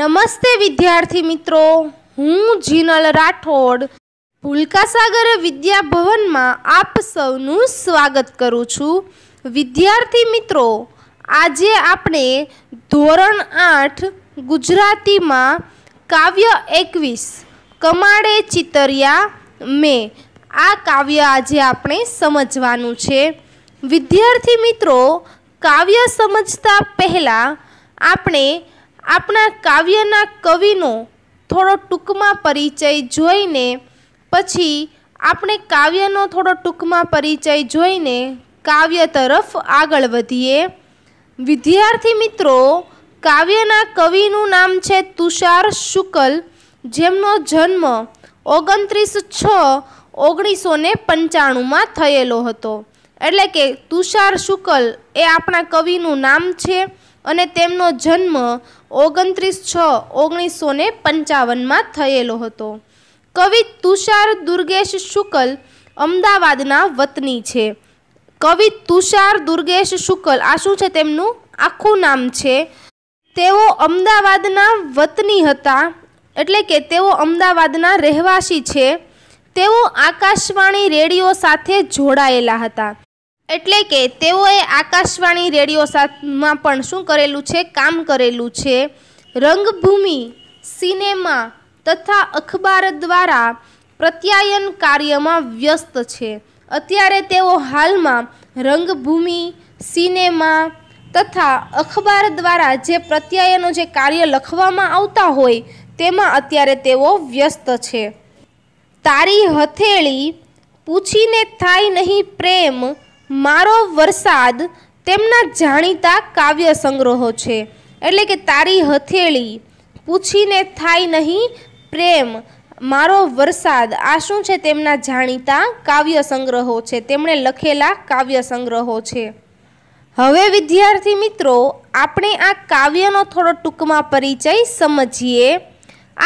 નમસ્તે વિદ્યાર્થી મિત્રો હું જીનલ રાઠોડ ભૂલકાસાગર વિદ્યાભવનમાં આપ સૌનું સ્વાગત કરું છું વિદ્યાર્થી મિત્રો આજે આપણે ધોરણ આઠ ગુજરાતીમાં કાવ્ય એકવીસ કમાડે ચિતરિયા મેં આ કાવ્ય આજે આપણે સમજવાનું છે વિદ્યાર્થી મિત્રો કાવ્ય સમજતા પહેલાં આપણે આપણા કાવ્યના કવિનો થોડો ટૂંકમાં પરિચય જોઈને પછી આપણે કાવ્યનો થોડો ટૂંકમાં પરિચય જોઈને કાવ્ય તરફ આગળ વધીએ વિદ્યાર્થી મિત્રો કાવ્યના કવિનું નામ છે તુષાર શુકલ જેમનો જન્મ ઓગણત્રીસ છ ઓગણીસો ને પંચાણુંમાં થયેલો હતો એટલે કે તુષાર શુકલ એ આપણા કવિનું નામ છે અને તેમનો જન્મ ઓગણત્રીસ છ ઓગણીસો ને પંચાવનમાં થયેલો હતો કવિ તુષાર દુર્ગેશ શુકલ અમદાવાદના વતની છે કવિ તુષાર દુર્ગેશ શુકલ આ શું છે તેમનું આખું નામ છે તેઓ અમદાવાદના વતની હતા એટલે કે તેઓ અમદાવાદના રહેવાસી છે તેઓ આકાશવાણી રેડિયો સાથે જોડાયેલા હતા એટલે કે તેઓએ આકાશવાણી રેડિયો સાથમાં પણ શું કરેલું છે કામ કરેલું છે રંગભૂમિ સિનેમા તથા અખબાર દ્વારા પ્રત્યાયન કાર્યમાં વ્યસ્ત છે અત્યારે તેઓ હાલમાં રંગભૂમિ સિનેમા તથા અખબાર દ્વારા જે પ્રત્યાયનો જે કાર્ય લખવામાં આવતા હોય તેમાં અત્યારે તેઓ વ્યસ્ત છે તારી હથેળી પૂછીને થાય નહીં પ્રેમ મારો વરસાદ તેમના જાણીતા કાવ્ય સંગ્રહો છે એટલે કે તારી હથેળી પૂછીને થાય નહીં પ્રેમ મારો વરસાદ આ શું છે તેમના જાણીતા કાવ્ય સંગ્રહો છે તેમણે લખેલા કાવ્ય સંગ્રહો છે હવે વિદ્યાર્થી મિત્રો આપણે આ કાવ્યનો થોડો ટૂંકમાં પરિચય સમજીએ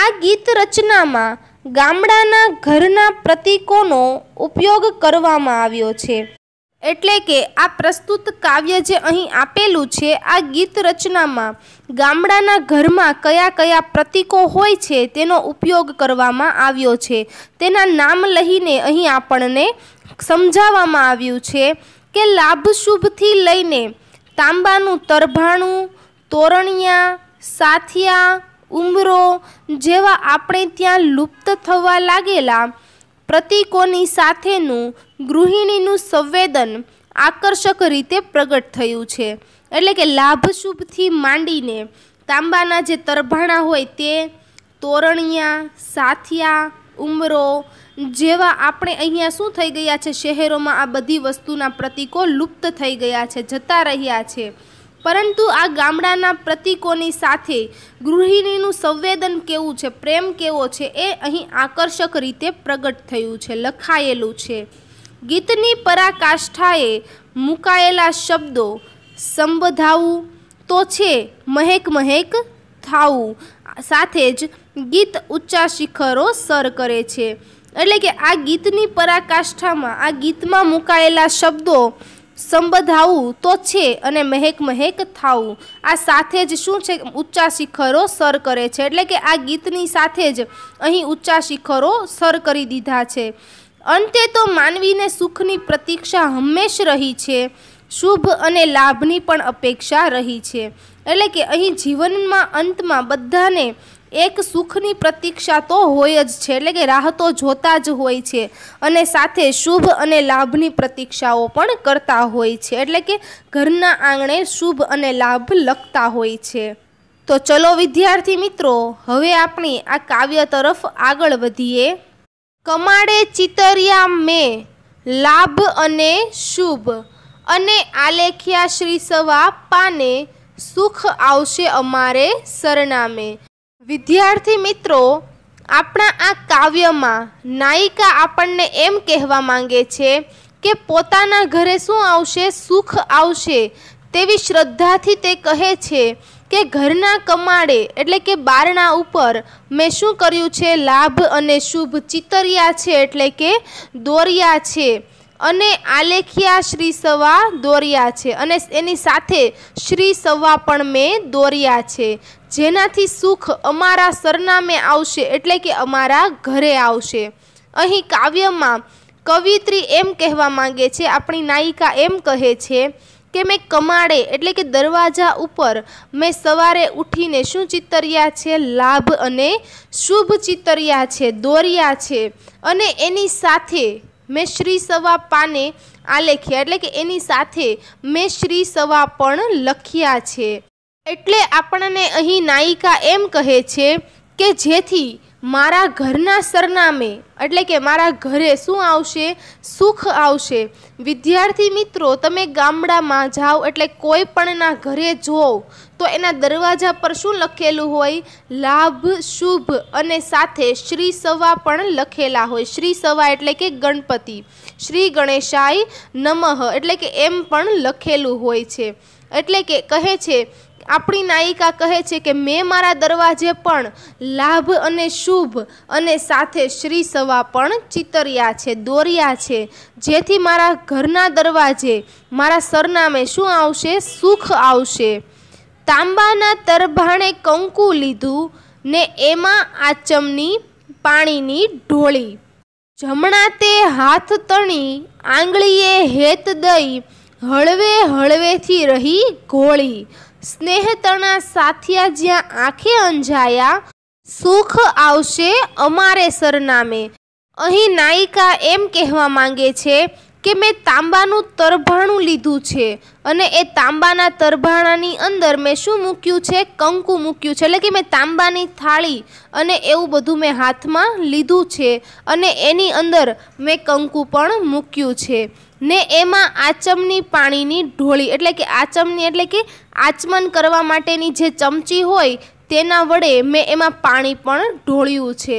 આ ગીત રચનામાં ગામડાના ઘરના પ્રતીકોનો ઉપયોગ કરવામાં આવ્યો છે એટલે કે આ પ્રસ્તુત કાવ્ય જે અહીં આપેલું છે આ ગીત રચનામાં ગામડાના ઘરમાં કયા કયા પ્રતીકો હોય છે તેનો ઉપયોગ કરવામાં આવ્યો છે તેના નામ લઈને અહીં આપણને સમજાવવામાં આવ્યું છે કે લાભ શુભથી લઈને તાંબાનું તરભાણું તોરણિયા સાથિયા ઉમરો જેવા આપણે ત્યાં લુપ્ત થવા લાગેલા પ્રતીકોની સાથેનું ગૃહિણીનું સંવેદન આકર્ષક રીતે પ્રગટ થયું છે એટલે કે લાભશુભથી માંડીને તાંબાના જે તરભાણા હોય તે તોરણિયા સાથિયા ઉમરો જેવા આપણે અહીંયા શું થઈ ગયા છે શહેરોમાં આ બધી વસ્તુના પ્રતિકો લુપ્ત થઈ ગયા છે જતા રહ્યા છે પરંતુ આ ગામડાના પ્રતીકોની સાથે ગૃહિણીનું સંવેદન કેવું છે પ્રેમ કેવો છે એ અહીં આકર્ષક રીતે પ્રગટ થયું છે લખાયેલું છે ગીતની પરાકાષ્ઠાએ મુકાયેલા શબ્દો સંબધાવું તો છે મહેક મહેક થાવું સાથે જ ગીત ઊંચા શિખરો સર કરે છે એટલે કે આ ગીતની પરાકાષ્ઠામાં આ ગીતમાં મુકાયેલા શબ્દો સંબધાવું તો છે અને મહેક મહેક થાવું આ સાથે જ શું છે ઊંચા શિખરો સર કરે છે એટલે કે આ ગીતની સાથે જ અહીં ઊંચા શિખરો સર કરી દીધા છે અંતે તો માનવીને સુખની પ્રતીક્ષા હંમેશ રહી છે શુભ અને લાભની પણ અપેક્ષા રહી છે એટલે કે અહીં જીવનમાં અંતમાં બધાને એક સુખની પ્રતીક્ષા તો હોય જ છે એટલે કે રાહ તો જોતા જ હોય છે અને સાથે શુભ અને લાભની પ્રતીક્ષાઓ પણ કરતા હોય છે એટલે કે ઘરના આંગણે શુભ અને લાભ લખતા હોય છે તો ચલો વિદ્યાર્થી મિત્રો હવે આપણી આ કાવ્ય તરફ આગળ વધીએ કમાડે ચિતરિયા મેં લાભ અને શુભ અને આલેખ્યા શ્રી સવા પાને સુખ આવશે અમારે સરનામે વિદ્યાર્થી મિત્રો આપણા આ કાવ્યમાં નાયિકા આપણને એમ કહેવા માંગે છે કે પોતાના ઘરે શું આવશે સુખ આવશે તેવી શ્રદ્ધાથી તે કહે છે કે ઘરના કમાડે એટલે કે બારણા ઉપર મેં શું કર્યું છે લાભ અને શુભ ચિતરિયા છે એટલે કે દોર્યા છે અને આલેખિયા શ્રી સવા દોર્યા છે અને એની સાથે શ્રી સવા પણ મેં દોર્યા છે જેનાથી સુખ અમારા સરનામે આવશે એટલે કે અમારા ઘરે આવશે અહીં કાવ્યમાં કવિત્રી એમ કહેવા માંગે છે આપણી નાયિકા એમ કહે છે કે મેં કમાડે એટલે કે દરવાજા ઉપર મેં સવારે ઉઠીને શું ચિતર્યા છે લાભ અને શુભ ચિતર્યા છે દોર્યા છે અને એની સાથે મેં શ્રી સવા પાને આલેખ્યા એટલે કે એની સાથે મેં શ્રી સવા પણ લખ્યા છે એટલે આપણને અહીં નાયિકા એમ કહે છે કે જેથી મારા ઘરના સરનામે એટલે કે મારા ઘરે શું આવશે સુખ આવશે વિદ્યાર્થી મિત્રો તમે ગામડામાં જાઓ એટલે કોઈ પણના ઘરે જોવ તો એના દરવાજા પર શું લખેલું હોય લાભ શુભ અને સાથે શ્રી સવા પણ લખેલા હોય શ્રી સવા એટલે કે ગણપતિ શ્રી ગણેશાય નમઃ એટલે કે એમ પણ લખેલું હોય છે એટલે કે કહે છે આપણી નાયિકા કહે છે કે મેં મારા દરવાજે પણ લાભ અને શુભ અને સાથે શ્રી સવા પણ ચિતર્યા છે દોર્યા છે જેથી મારા ઘરના દરવાજે મારા સરનામે શું આવશે સુખ આવશે તાંબાના તરભાણે કંકુ લીધું ને એમાં આચમની પાણીની ઢોળી જમણા તે હાથ તણી આંગળીએ હેત દઈ હળવે હળવેથી રહી ઘોળી સ્નેહતણા સાથિયા જ્યાં આંખે અંજાયા સુખ આવશે અમારે સરનામે અહીં નાયિકા એમ કહેવા માંગે છે કે મેં તાંબાનું તરભાણું લીધું છે અને એ તાંબાના તરભાણાની અંદર મેં શું મૂક્યું છે કંકુ મૂક્યું છે એટલે કે મેં તાંબાની થાળી અને એવું બધું મેં હાથમાં લીધું છે અને એની અંદર મેં કંકુ પણ મૂક્યું છે ને એમાં આચમની પાણીની ઢોળી એટલે કે આચમની એટલે કે આચમન કરવા માટેની જે ચમચી હોય તેના વડે મેં એમાં પાણી પણ ઢોળ્યું છે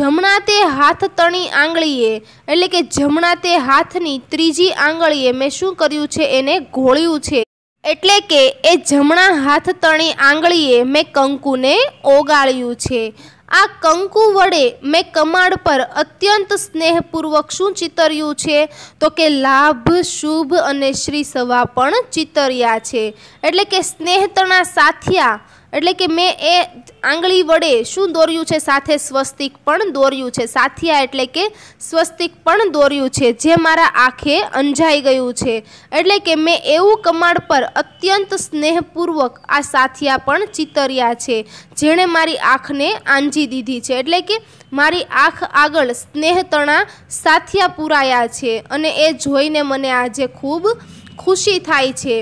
જમણા તે હાથ તણી આંગળીએ એટલે કે જમણા તે હાથની ત્રીજી આંગળીએ મેં શું કર્યું છે એને ઘોળ્યું છે એટલે કે એ જમણા હાથ તણી આંગળીએ મેં કંકુને ઓગાળ્યું છે આ કંકુ વડે મેં કમાડ પર અત્યંત સ્નેહપૂર્વક શું ચિતર્યું છે તો કે લાભ શુભ અને શ્રી સવા પણ ચિતર્યા છે એટલે કે સ્નેહતણા સાથિયા એટલે કે મેં એ આંગળી વડે શું દોર્યું છે સાથે સ્વસ્તિક પણ દોર્યું છે સાથિયા એટલે કે સ્વસ્તિક પણ દોર્યું છે જે મારા આંખે અંજાઈ ગયું છે એટલે કે મેં એવું કમાડ પર અત્યંત સ્નેહપૂર્વક આ સાથિયા પણ ચિતર્યા છે જેણે મારી આંખને આંજી દીધી છે એટલે કે મારી આંખ આગળ સ્નેહતણા સાથિયા પુરાયા છે અને એ જોઈને મને આજે ખૂબ ખુશી થાય છે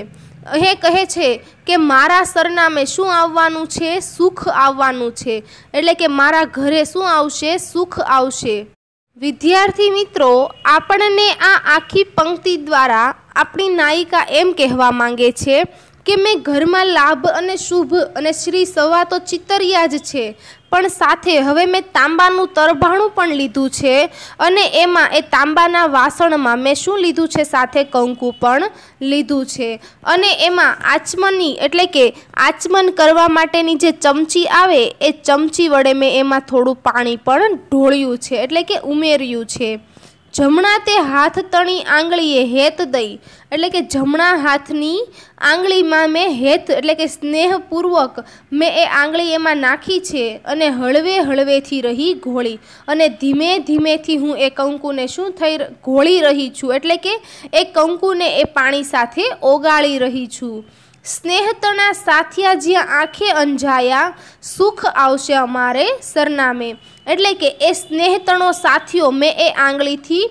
એ કહે છે કે મારા સરનામે શું આવવાનું છે સુખ આવવાનું છે એટલે કે મારા ઘરે શું આવશે સુખ આવશે વિદ્યાર્થી મિત્રો આપણને આ આખી પંક્તિ દ્વારા આપણી નાયિકા એમ કહેવા માંગે છે કે મેં ઘરમાં લાભ અને શુભ અને શ્રી સવા તો ચિતરિયા જ છે પણ સાથે હવે મેં તાંબાનું તરભાણું પણ લીધું છે અને એમાં એ તાંબાના વાસણમાં મેં શું લીધું છે સાથે કંકુ પણ લીધું છે અને એમાં આચમની એટલે કે આચમન કરવા માટેની જે ચમચી આવે એ ચમચી વડે મેં એમાં થોડું પાણી પણ ઢોળ્યું છે એટલે કે ઉમેર્યું છે જમણા તે હાથ તણી આંગળીએ હેત દઈ એટલે કે જમણા હાથની આંગળીમાં મેં હેત એટલે કે સ્નેહપૂર્વક મેં એ આંગળી એમાં નાખી છે અને હળવે હળવેથી રહી ઘોળી અને ધીમે ધીમેથી હું એ કંકુને શું થઈ ઘોળી રહી છું એટલે કે એ કંકુને એ પાણી સાથે ઓગાળી રહી છું સ્નેહતણા સાથિયા જ્યાં આંખે અંજાયા સુખ આવશે અમારે સરનામે એટલે કે એ સ્નેહતણો સાથીઓ મેં એ આંગળીથી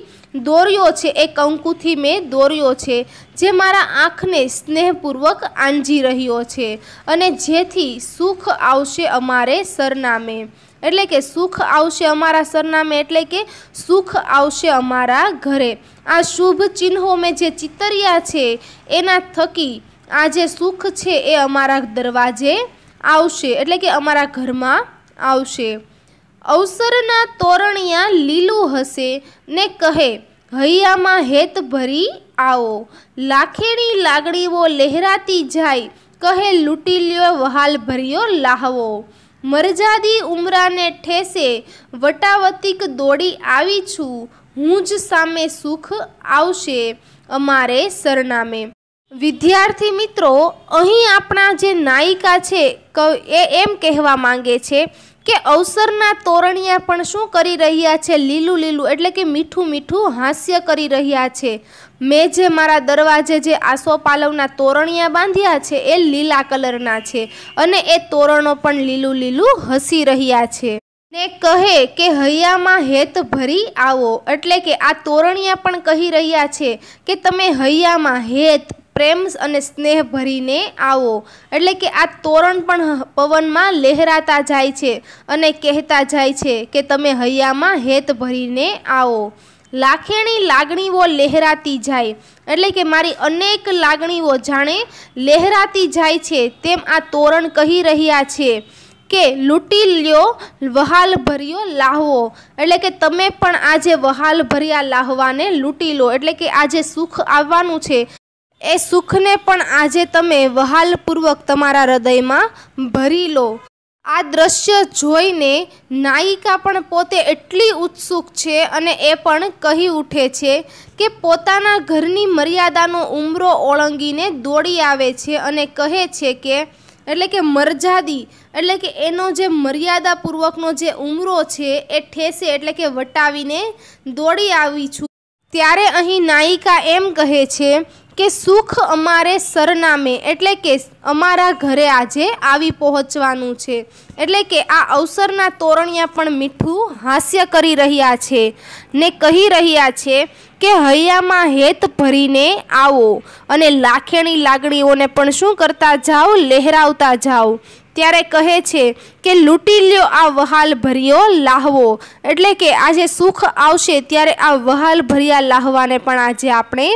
દોર્યો છે એ કંકુથી મેં દોર્યો છે જે મારા આંખને સ્નેહપૂર્વક આંજી રહ્યો છે અને જેથી સુખ આવશે અમારે સરનામે એટલે કે સુખ આવશે અમારા સરનામે એટલે કે સુખ આવશે અમારા ઘરે આ શુભ ચિહ્નો મેં જે ચિતર્યા છે એના થકી આ જે સુખ છે એ અમારા દરવાજે આવશે એટલે કે અમારા ઘરમાં આવશે અવસરના તોરણિયા લીલું હશે ને કહે હૈયામાં હેત ભરી આવો લાખેણી લાગણીઓ લહેરાતી જાય કહે લૂંટી લ્યો વહાલ ભર્યો લાહવો મરજાદી ઉમરાને ઠેસે વટાવતિક દોડી આવી છું હું જ સામે સુખ આવશે અમારે સરનામે વિદ્યાર્થી મિત્રો અહીં આપણા જે નાયિકા છે એ એમ કહેવા માંગે છે કે અવસરના તોરણિયા પણ શું કરી રહ્યા છે લીલું લીલું એટલે કે મીઠું મીઠું હાસ્ય કરી રહ્યા છે મેં જે મારા દરવાજે જે આસોપાલવના તોરણિયા બાંધ્યા છે એ લીલા કલરના છે અને એ તોરણો પણ લીલું લીલું હસી રહ્યા છે ને કહે કે હૈયામાં હેત ભરી આવો એટલે કે આ તોરણિયા પણ કહી રહ્યા છે કે તમે હૈયામાં હેત પ્રેમ અને સ્નેહ ભરીને આવો એટલે કે આ તોરણ પણ પવનમાં લહેરાતા જાય છે અને કહેતા જાય છે કે તમે હૈયામાં હેત ભરીને આવો લાખેણી લાગણીઓ લહેરાતી જાય એટલે કે મારી અનેક લાગણીઓ જાણે લહેરાતી જાય છે તેમ આ તોરણ કહી રહ્યા છે કે લૂંટી લ્યો વહાલ ભર્યો લાહવો એટલે કે તમે પણ આજે વહાલ ભર્યા લાહવાને લૂંટી લો એટલે કે આજે સુખ આવવાનું છે એ સુખને પણ આજે તમે વહાલપૂર્વક તમારા હૃદયમાં ભરી લો આ દ્રશ્ય જોઈને નાયિકા પણ પોતે એટલી ઉત્સુક છે અને એ પણ કહી ઉઠે છે કે પોતાના ઘરની મર્યાદાનો ઉંમરો ઓળંગીને દોડી આવે છે અને કહે છે કે એટલે કે મરજાદી એટલે કે એનો જે મર્યાદાપૂર્વકનો જે ઉંમરો છે એ ઠેસે એટલે કે વટાવીને દોડી આવી છું ત્યારે અહીં નાયિકા એમ કહે છે કે સુખ અમારે સરનામે એટલે કે અમારા ઘરે આજે આવી પહોંચવાનું છે એટલે કે આ અવસરના તોરણિયા પણ મીઠું હાસ્ય કરી રહ્યા છે ને કહી રહ્યા છે કે હૈયામાં હેત ભરીને આવો અને લાખેણી લાગણીઓને પણ શું કરતા જાઓ લહેરાવતા જાઓ ત્યારે કહે છે કે લૂંટી લ્યો આ વહાલ ભર્યો લાહવો એટલે કે આજે સુખ આવશે ત્યારે આ વહાલ ભર્યા લાહવાને પણ આજે આપણે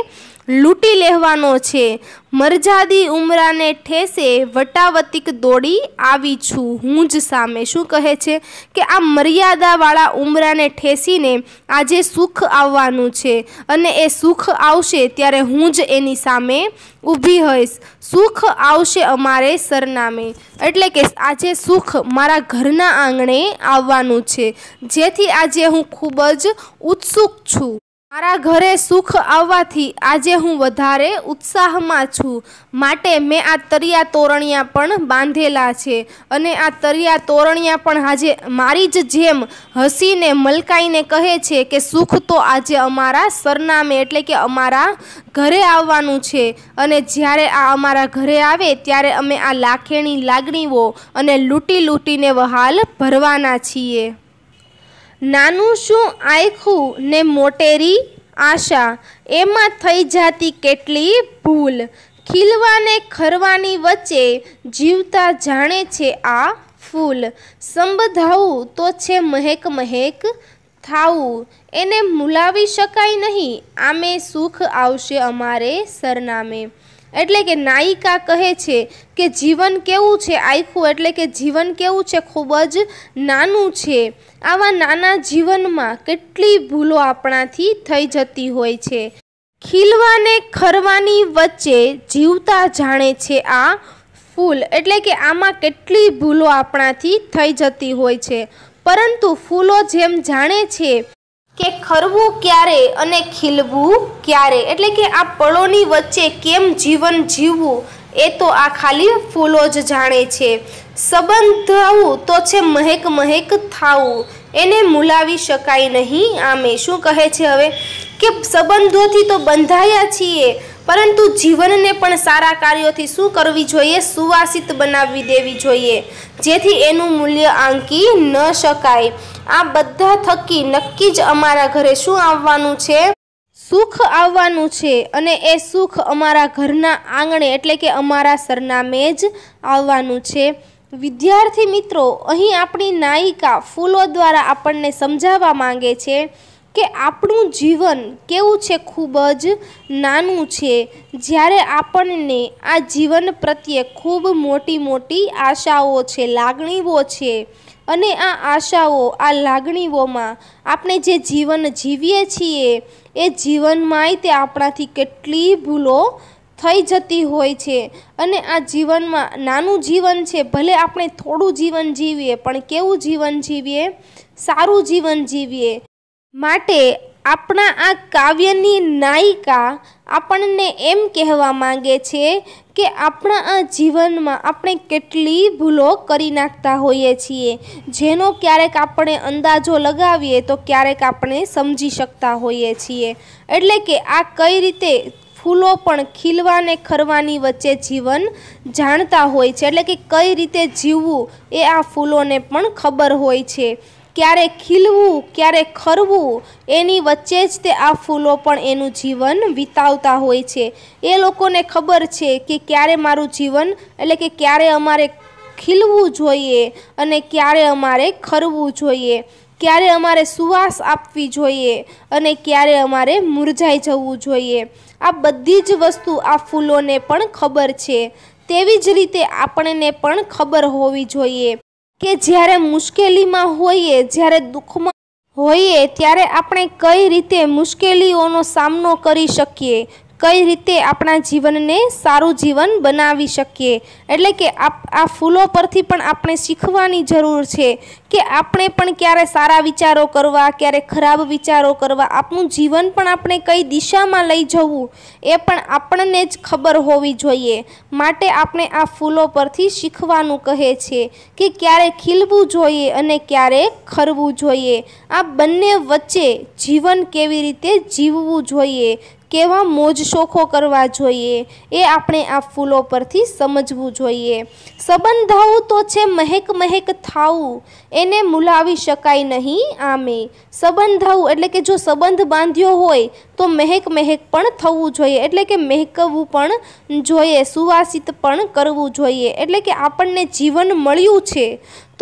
લૂંટી લેવાનો છે મરજાદી ઉમરાને ઠેસે વટાવતિક દોડી આવી છું હું જ સામે શું કહે છે કે આ મર્યાદાવાળા ઉમરાને ઠેસીને આજે સુખ આવવાનું છે અને એ સુખ આવશે ત્યારે હું જ એની સામે ઊભી હોઈશ સુખ આવશે અમારે સરનામે એટલે કે આજે સુખ મારા ઘરના આંગણે આવવાનું છે જેથી આજે હું ખૂબ જ ઉત્સુક છું મારા ઘરે સુખ આવવાથી આજે હું વધારે ઉત્સાહમાં છું માટે મેં આ તરિયા તોરણિયા પણ બાંધેલા છે અને આ તરિયા તોરણિયા પણ આજે મારી જ જેમ હસીને મલકાઈને કહે છે કે સુખ તો આજે અમારા સરનામે એટલે કે અમારા ઘરે આવવાનું છે અને જ્યારે આ અમારા ઘરે આવે ત્યારે અમે આ લાખેણી લાગણીઓ અને લૂંટી લૂંટીને વહાલ ભરવાના છીએ નાનું શું આયખું ને મોટેરી આશા એમાં થઈ જતી કેટલી ભૂલ ખીલવાને ખરવાની વચ્ચે જીવતા જાણે છે આ ફૂલ સંબધાવું તો છે મહેક મહેક થાવું એને મુલાવી શકાય નહીં આમે સુખ આવશે અમારે સરનામે એટલે કે નાયિકા કહે છે કે જીવન કેવું છે આખું એટલે કે જીવન કેવું છે ખૂબ જ નાનું છે આવા નાના જીવનમાં કેટલી ભૂલો આપણાથી થઈ જતી હોય છે ખીલવાને ખરવાની વચ્ચે જીવતા જાણે છે આ ફૂલ એટલે કે આમાં કેટલી ભૂલો આપણાથી થઈ જતી હોય છે પરંતુ ફૂલો જેમ જાણે છે કે ખરવું ક્યારે અને ખીલવું ક્યારે એટલે કે આ પળોની વચ્ચે કેમ જીવન જીવવું એ તો આ ખાલી ફૂલો જ જાણે છે સંબંધ આવું તો છે મહેક મહેક થાવું એને મુલાવી શકાય નહીં આમે શું કહે છે હવે કે સંબંધોથી તો બંધાયા છીએ પરંતુ જીવનને પણ સારા કાર્યોથી શું કરવી જોઈએ સુવાસિત બનાવી દેવી જોઈએ જેથી એનું મૂલ્ય આંકી ન શકાય આ બધા થકી નક્કી જ અમારા ઘરે શું આવવાનું છે સુખ આવવાનું છે અને એ સુખ અમારા ઘરના આંગણે એટલે કે અમારા સરનામે જ આવવાનું છે વિદ્યાર્થી મિત્રો અહીં આપણી નાયિકા ફૂલો દ્વારા આપણને સમજાવવા માંગે છે કે આપણું જીવન કેવું છે ખૂબ જ નાનું છે જ્યારે આપણને આ જીવન પ્રત્યે ખૂબ મોટી મોટી આશાઓ છે લાગણીઓ છે અને આ આશાઓ આ લાગણીઓમાં આપણે જે જીવન જીવીએ છીએ એ જીવનમાંય તે આપણાથી કેટલી ભૂલો થઈ જતી હોય છે અને આ જીવનમાં નાનું જીવન છે ભલે આપણે થોડું જીવન જીવીએ પણ કેવું જીવન જીવીએ સારું જીવન જીવીએ માટે આપણા આ કાવ્યની નાયિકા આપણને એમ કહેવા માંગે છે કે આપણા આ જીવનમાં આપણે કેટલી ભૂલો કરી નાખતા હોઈએ છીએ જેનો ક્યારેક આપણે અંદાજો લગાવીએ તો ક્યારેક આપણે સમજી શકતા હોઈએ છીએ એટલે કે આ કઈ રીતે ફૂલો પણ ખીલવાને ખરવાની વચ્ચે જીવન જાણતા હોય છે એટલે કે કઈ રીતે જીવવું એ આ ફૂલોને પણ ખબર હોય છે ક્યારે ખીલવું ક્યારે ખરવું એની વચ્ચે જ તે આ ફૂલો પણ એનું જીવન વિતાવતા હોય છે એ લોકોને ખબર છે કે ક્યારે મારું જીવન એટલે કે ક્યારે અમારે ખીલવું જોઈએ અને ક્યારે અમારે ખરવું જોઈએ ક્યારે અમારે સુવાસ આપવી જોઈએ અને ક્યારે અમારે મુરઝાઈ જવું જોઈએ આ બધી જ વસ્તુ આ ફૂલોને પણ ખબર છે તેવી જ રીતે આપણને પણ ખબર હોવી જોઈએ કે જ્યારે મુશ્કેલીમાં હોઈએ જ્યારે દુઃખમાં હોઈએ ત્યારે આપણે કઈ રીતે મુશ્કેલીઓનો સામનો કરી શકીએ કઈ રીતે આપણા જીવનને સારું જીવન બનાવી શકીએ એટલે કે આ ફૂલો પરથી પણ આપણે શીખવાની જરૂર છે કે આપણે પણ ક્યારે સારા વિચારો કરવા ક્યારે ખરાબ વિચારો કરવા આપણું જીવન પણ આપણે કઈ દિશામાં લઈ જવું એ પણ આપણને જ ખબર હોવી જોઈએ માટે આપણે આ ફૂલો પરથી શીખવાનું કહે છે કે ક્યારે ખીલવું જોઈએ અને ક્યારે ખરવું જોઈએ આ બંને વચ્ચે જીવન કેવી રીતે જીવવું જોઈએ કેવા મોજ શોખો કરવા જોઈએ એ આપણે આ ફૂલો પરથી સમજવું જોઈએ સંબંધાવું તો છે મહેક મહેક થાવું એને મુલાવી શકાય નહીં આમે સંબંધાવું એટલે કે જો સંબંધ બાંધ્યો હોય તો મહેક મહેક પણ થવું જોઈએ એટલે કે મહેકવું પણ જોઈએ સુવાસિત પણ કરવું જોઈએ એટલે કે આપણને જીવન મળ્યું છે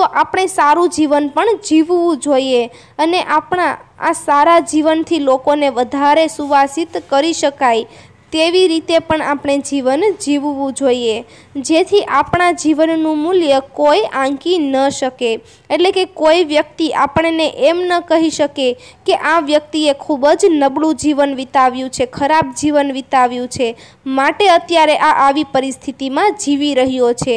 તો આપણે સારું જીવન પણ જીવવું જોઈએ અને આપણા આ સારા જીવનથી લોકોને વધારે સુવાસિત કરી શકાય તેવી રીતે પણ આપણે જીવન જીવવું જોઈએ જેથી આપણા જીવનનું મૂલ્ય કોઈ આંકી ન શકે એટલે કે કોઈ વ્યક્તિ આપણને એમ ન કહી શકે કે આ વ્યક્તિએ ખૂબ જ નબળું જીવન વિતાવ્યું છે ખરાબ જીવન વિતાવ્યું છે માટે અત્યારે આ આવી પરિસ્થિતિમાં જીવી રહ્યો છે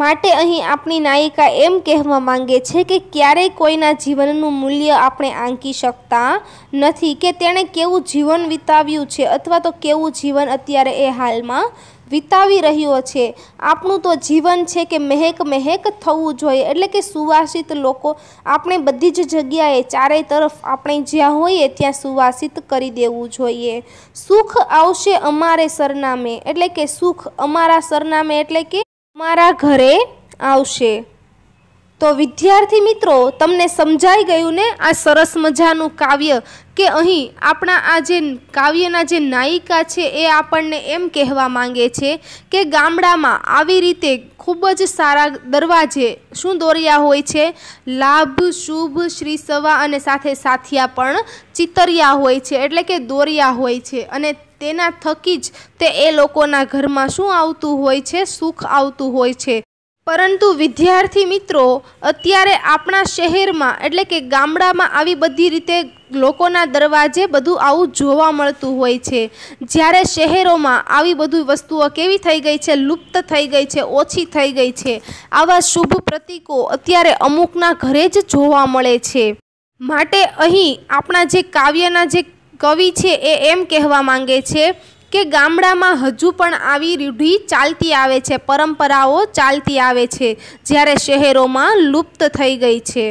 માટે અહીં આપણી નાયિકા એમ કહેવા માંગે છે કે ક્યારેય કોઈના જીવનનું મૂલ્ય આપણે આંકી શકતા નથી કે તેણે કેવું જીવન વિતાવ્યું છે અથવા તો કેવું જીવન અત્યારે એ હાલમાં વિતાવી રહ્યો છે આપણું તો જીવન છે કે મહેક મહેક થવું જોઈએ એટલે કે સુવાસિત લોકો આપણે બધી જ જગ્યાએ ચારે તરફ આપણે જ્યાં હોઈએ ત્યાં સુવાસિત કરી દેવું જોઈએ સુખ આવશે અમારે સરનામે એટલે કે સુખ અમારા સરનામે એટલે કે મારા ઘરે આવશે તો વિદ્યાર્થી મિત્રો તમને સમજાઈ ગયું ને આ સરસ મજાનું કાવ્ય કે અહીં આપણા આ જે કાવ્યના જે નાયિકા છે એ આપણને એમ કહેવા માંગે છે કે ગામડામાં આવી રીતે ખૂબ જ સારા દરવાજે શું દોર્યા હોય છે લાભ શુભ શ્રી સવા અને સાથે સાથિયા પણ ચિતર્યા હોય છે એટલે કે દોર્યા હોય છે અને તેના થકી જ તે એ લોકોના ઘરમાં શું આવતું હોય છે સુખ આવતું હોય છે પરંતુ વિદ્યાર્થી મિત્રો અત્યારે આપણા શહેરમાં એટલે કે ગામડામાં આવી બધી રીતે લોકોના દરવાજે બધું આવું જોવા મળતું હોય છે જ્યારે શહેરોમાં આવી બધી વસ્તુઓ કેવી થઈ ગઈ છે લુપ્ત થઈ ગઈ છે ઓછી થઈ ગઈ છે આવા શુભ પ્રતિકો અત્યારે અમુકના ઘરે જ જોવા મળે છે માટે અહીં આપણા જે કાવ્યના જે કવિ છે એ એમ કહેવા માંગે છે કે ગામડામાં હજુ પણ આવી રૂઢી ચાલતી આવે છે પરંપરાઓ ચાલતી આવે છે જ્યારે શહેરોમાં લુપ્ત થઈ ગઈ છે